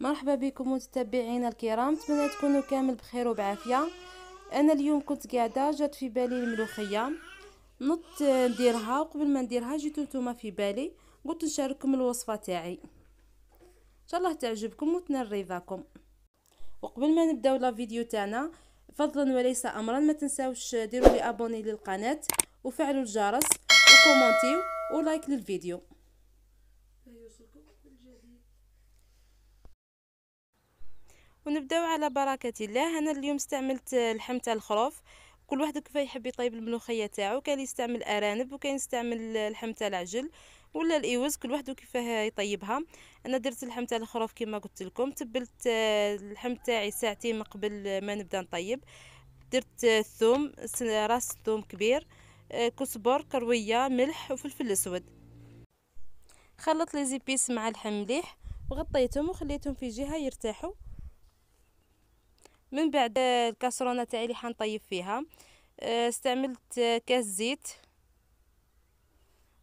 مرحبا بكم متتبعينا الكرام نتمنى تكونوا كامل بخير وبعافيه انا اليوم كنت قاعده جات في بالي الملوخيه نط نديرها وقبل ما نديرها جيتو نتوما في بالي قلت نشارككم الوصفه تاعي ان شاء الله تعجبكم وتنال رضاكم وقبل ما نبداو لا فيديو تاعنا فضلا وليس امرا ما تنساوش ديروا لي ابوني للقناه وفعلوا الجرس وكومونتيو ولايك للفيديو ونبداو على بركه الله انا اليوم استعملت اللحم تاع الخروف كل واحد كيف يحب يطيب الملوخيه تاعو كاين يستعمل ارانب وكاين يستعمل لحم تاع العجل ولا الايوز كل واحد كيفاه يطيبها انا درت اللحم تاع الخروف كما قلت لكم تبلت اللحم تاعي ساعتين من قبل ما نبدا نطيب درت الثوم راس ثوم كبير كزبر كرويه ملح وفلفل اسود خلطت لي مع اللحم مليح وغطيتهم وخليتهم في جهه يرتاحوا من بعد آه، الكاسرونه تاعي اللي حنطيب فيها آه، استعملت آه، كاس زيت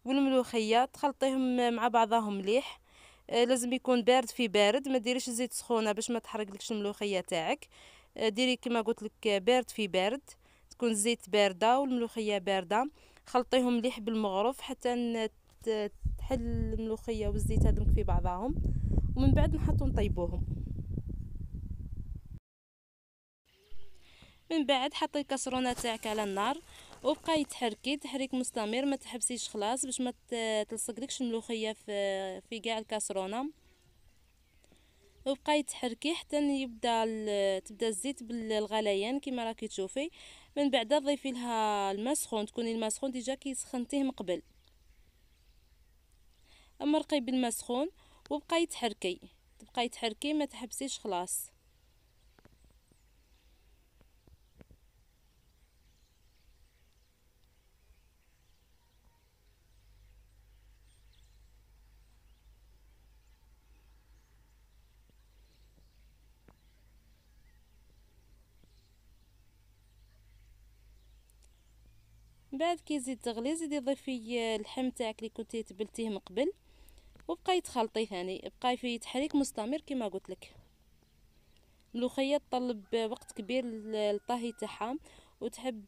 والملوخيه تخلطيهم مع بعضهم مليح لازم يكون بارد في بارد ما ديريش زيت سخونه باش ما تحرقلكش الملوخيه تاعك ديري كما قلت لك بارد في بارد تكون الزيت بارده والملوخيه بارده خلطيهم مليح بالمغرف حتى تحل الملوخيه والزيت هذوك في بعضهم ومن بعد نحطو نطيبوهم من بعد حطي الكسرونه تاعك على النار وبقى يتحركي تحريك مستمر ما تحبسيش خلاص باش ما تلصق ديكش الملوخيه في في كاع الكسرونه وبقى يتحركي حتى يبدا تبدا الزيت بالغليان كما راكي تشوفي من بعد ضيفي لها الماء سخون تكوني الماء سخون ديجا كي سخنتيه من قبل امرقي بالماء سخون وبقى يتحركي تبقى يتحركي ما تحبسيش خلاص من بعد كيزيد تغلي زيدي ضيفي اللحم تاعك اللي كنتي تبلتيه من قبل وبقاي تخلطي ثاني بقاي في تحريك مستمر كما قلت لك الملوخيه تطلب وقت كبير للطهي تاعها وتحب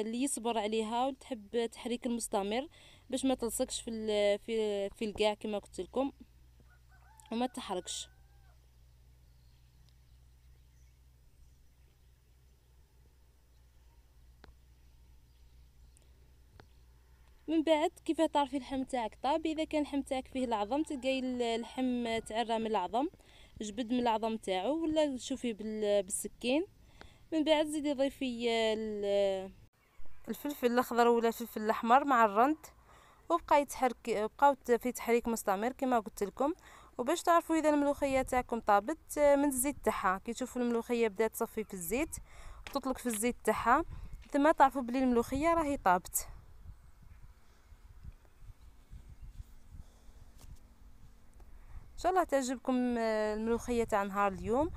اللي يصبر عليها وتحب التحريك المستمر باش ما تلصقش في في في الكاع كما قلت لكم وما تحرقش من بعد كيفاه تعرفي اللحم تاعك طاب اذا كان اللحم تاعك فيه العظم تلقاي اللحم تعرى من العظم جبد من العظم تاعو ولا شوفي بالسكين من بعد زيدي ضيفي آه، الفلفل الاخضر ولا الفلفل الاحمر مع الرند وبقى يتحرك بقاو في تحريك مستمر كما قلت لكم وباش تعرفوا اذا الملوخيه تاعكم طابت آه، من الزيت تاعها كي تشوفوا الملوخيه بدات تصفي في الزيت وتطلق في الزيت تاعها ثم تعرفوا بلي الملوخيه راهي طابت شاء الله تعجبكم آه، الملوخيه تاع نهار اليوم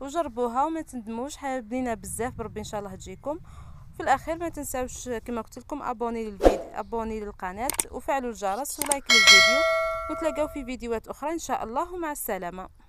وجربوها وما تندموش حابينا بزاف بربي ان شاء الله تجيكم في الاخير ما تنساوش آه، كما قلت لكم ابوني للفيديو ابوني للقناه وفعلوا الجرس ولايك للفيديو وتلاقاو في فيديوهات اخرى ان شاء الله ومع السلامه